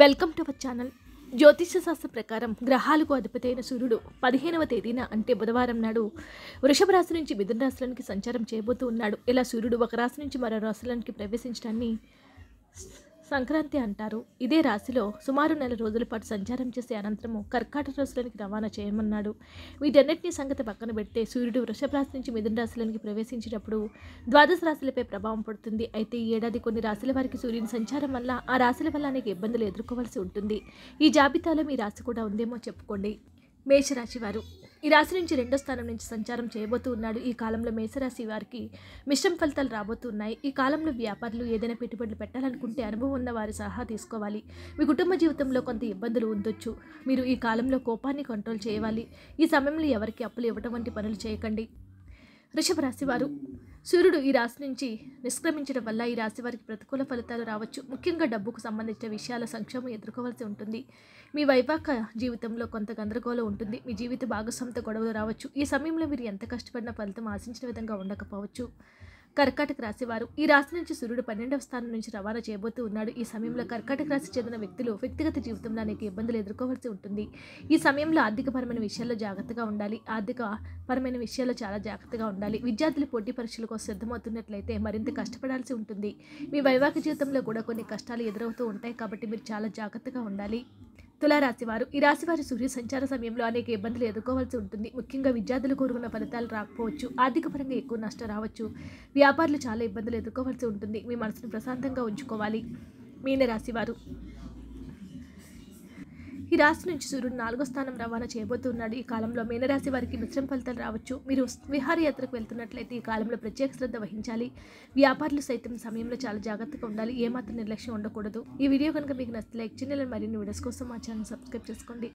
welcome to our channel జ్యోతిష్య శాస్త్ర ప్రకారం గ్రహాలకు అధిపతి అయిన సూర్యుడు పదిహేనవ తేదీన అంటే బుధవారం నాడు వృషభ రాశి నుంచి మిథున రాశులకి సంచారం చేయబోతూ ఉన్నాడు ఇలా సూర్యుడు ఒక రాశి నుంచి మరో రాశులకి ప్రవేశించడాన్ని సంక్రాంతి అంటారు ఇదే రాశిలో సుమారు నెల రోజుల పాటు సంచారం చేసే అనంతరము కర్కాటక రాశులనికి రవాణా చేయమన్నాడు వీటన్నిటినీ సంగతి పక్కన పెడితే సూర్యుడు వృషభ రాశి నుంచి మిథున రాశులనికి ప్రవేశించినప్పుడు ద్వాదశ రాశులపై ప్రభావం పడుతుంది అయితే ఈ ఏడాది కొన్ని రాశుల వారికి సూర్యుని సంచారం వల్ల ఆ రాశుల వల్ల అనేక ఇబ్బందులు ఎదుర్కోవాల్సి ఉంటుంది ఈ జాబితాలో మీ రాశి కూడా ఉందేమో చెప్పుకోండి మేషరాశి వారు ఈ రాశి నుంచి రెండో స్థానం నుంచి సంచారం చేయబోతూ ఉన్నాడు ఈ కాలంలో మేషరాశి వారికి మిశ్రమ ఫలితాలు రాబోతున్నాయి ఈ కాలంలో వ్యాపారులు ఏదైనా పెట్టుబడులు పెట్టాలనుకుంటే అనుభవం ఉన్న వారి సలహా తీసుకోవాలి మీ కుటుంబ జీవితంలో కొంత ఇబ్బందులు ఉండొచ్చు మీరు ఈ కాలంలో కోపాన్ని కంట్రోల్ చేయాలి ఈ సమయంలో ఎవరికి అప్పులు ఇవ్వటం వంటి పనులు చేయకండి రిషభ రాశి వారు సూర్యుడు ఈ రాశి నుంచి నిష్క్రమించడం వల్ల ఈ రాశి వారికి ప్రతికూల ఫలితాలు రావచ్చు ముఖ్యంగా డబ్బుకు సంబంధించిన విషయాల సంక్షేమం ఎదుర్కోవాల్సి ఉంటుంది మీ వైవాహిక జీవితంలో కొంత గందరగోళం ఉంటుంది మీ జీవిత భాగస్వామితో గొడవలు రావచ్చు ఈ సమయంలో మీరు ఎంత కష్టపడిన ఫలితం ఆశించిన విధంగా ఉండకపోవచ్చు కర్కాటక రాశి వారు ఈ రాశి నుంచి సూర్యుడు పన్నెండవ స్థానం నుంచి రవాణా చేయబోతూ ఉన్నాడు ఈ సమయంలో కర్కాటక రాశి చెందిన వ్యక్తులు వ్యక్తిగత జీవితంలో అనేక ఇబ్బందులు ఎదుర్కోవాల్సి ఉంటుంది ఈ సమయంలో ఆర్థికపరమైన విషయాల్లో జాగ్రత్తగా ఉండాలి ఆర్థిక పరమైన విషయాల్లో చాలా జాగ్రత్తగా ఉండాలి విద్యార్థులు పోటీ పరీక్షల కోసం సిద్ధమవుతున్నట్లయితే మరింత కష్టపడాల్సి ఉంటుంది మీ వైవాహిక జీవితంలో కూడా కొన్ని కష్టాలు ఎదురవుతూ ఉంటాయి కాబట్టి మీరు చాలా జాగ్రత్తగా ఉండాలి తులారాశివారు ఈ రాశివారి సూర్య సంచార సమయంలో అనేక ఇబ్బందులు ఎదుర్కోవాల్సి ఉంటుంది ముఖ్యంగా విద్యార్థులు కోరుకున్న ఫలితాలు రాకపోవచ్చు ఆర్థికపరంగా ఎక్కువ నష్టం రావచ్చు వ్యాపారులు చాలా ఇబ్బందులు ఎదుర్కోవాల్సి ఉంటుంది మీ మనసును ప్రశాంతంగా ఉంచుకోవాలి రాశివారు ఈ రాశి నుంచి సూర్యుడు నాలుగో స్థానం రవాణా చేయబోతున్నాడు ఈ కాలంలో మీనరాశి వారికి మిశ్రమ ఫలితాలు రావచ్చు మీరు విహారయాత్రకు వెళ్తున్నట్లయితే ఈ కాలంలో ప్రత్యేక శ్రద్ధ వహించాలి వ్యాపారులు సైతం సమయంలో చాలా జాగ్రత్తగా ఉండాలి ఏమాత్రం నిర్లక్ష్యం ఉండకూడదు ఈ వీడియో కనుక మీకు నచ్చితే లైక్ చేయాలని మరిన్ని వీడియోస్ కోసం మా ఛానల్ సబ్స్క్రైబ్ చేసుకోండి